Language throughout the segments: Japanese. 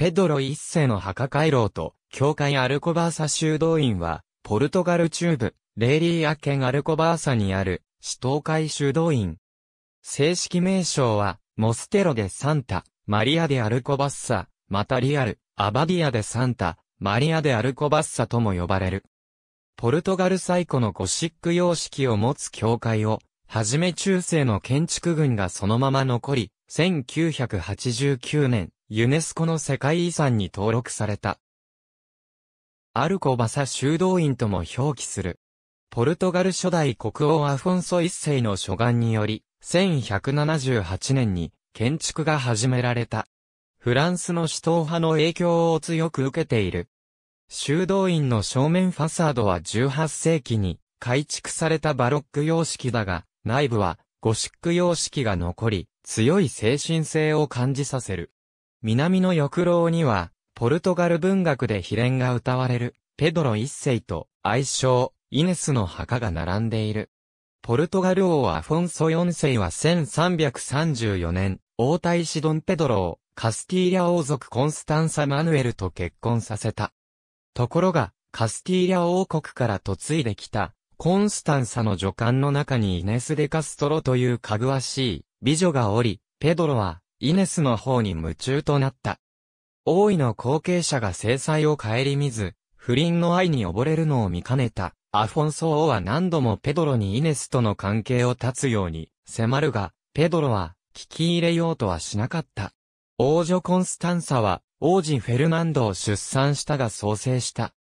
ペドロ一世の墓回廊と、教会アルコバーサ修道院は、ポルトガル中部、レイリーア県アルコバーサにある、死闘会修道院。正式名称は、モステロでサンタ、マリアでアルコバッサ、またリアル、アバディアでサンタ、マリアでアルコバッサとも呼ばれる。ポルトガル最古のゴシック様式を持つ教会を、はじめ中世の建築群がそのまま残り、1989年、ユネスコの世界遺産に登録された。アルコバサ修道院とも表記する。ポルトガル初代国王アフォンソ一世の諸願により、1178年に建築が始められた。フランスの首都派の影響を強く受けている。修道院の正面ファサードは18世紀に改築されたバロック様式だが、内部はゴシック様式が残り、強い精神性を感じさせる。南の翼廊には、ポルトガル文学で秘伝が歌われる、ペドロ一世と愛称、イネスの墓が並んでいる。ポルトガル王アフォンソ四世は1334年、王太子ドンペドロをカスティーリャ王族コンスタンサ・マヌエルと結婚させた。ところが、カスティーリャ王国から嫁いできた、コンスタンサの助官の中にイネス・デ・カストロというかぐわしい、美女がおり、ペドロは、イネスの方に夢中となった。王位の後継者が制裁を顧みず、不倫の愛に溺れるのを見かねた、アフォンソ王は何度もペドロにイネスとの関係を断つように、迫るが、ペドロは、聞き入れようとはしなかった。王女コンスタンサは、王子フェルナンドを出産したが創生した。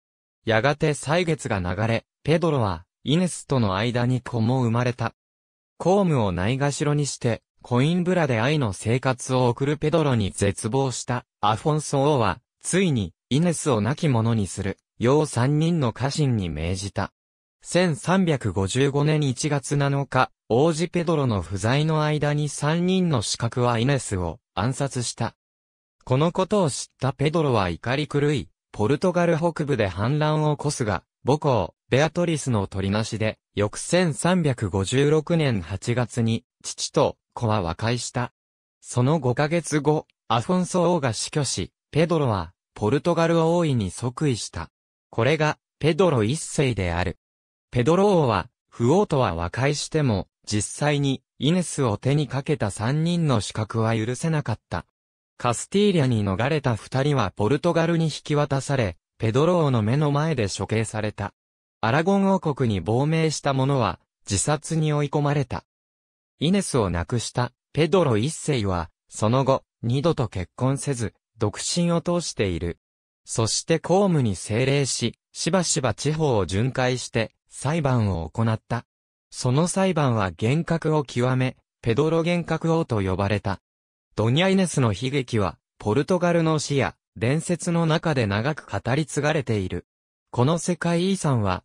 やがて歳月が流れ、ペドロは、イネスとの間に子も生まれた。公務をないがしろにして、コインブラで愛の生活を送るペドロに絶望したアフォンソ王は、ついにイネスを亡き者にする、よう三人の家臣に命じた。1355年1月7日、王子ペドロの不在の間に三人の資格はイネスを暗殺した。このことを知ったペドロは怒り狂い、ポルトガル北部で反乱を起こすが、母校、ベアトリスの取りなしで、翌1356年8月に、父と子は和解した。その5ヶ月後、アフォンソ王が死去し、ペドロは、ポルトガル王位に即位した。これが、ペドロ一世である。ペドロ王は、不王とは和解しても、実際に、イネスを手にかけた3人の資格は許せなかった。カスティーリャに逃れた2人はポルトガルに引き渡され、ペドロ王の目の前で処刑された。アラゴン王国に亡命した者は、自殺に追い込まれた。イネスを亡くしたペドロ一世は、その後、二度と結婚せず、独身を通している。そして公務に精霊し、しばしば地方を巡回して、裁判を行った。その裁判は幻覚を極め、ペドロ幻覚王と呼ばれた。ドニャイネスの悲劇は、ポルトガルの死や伝説の中で長く語り継がれている。この世界遺産は、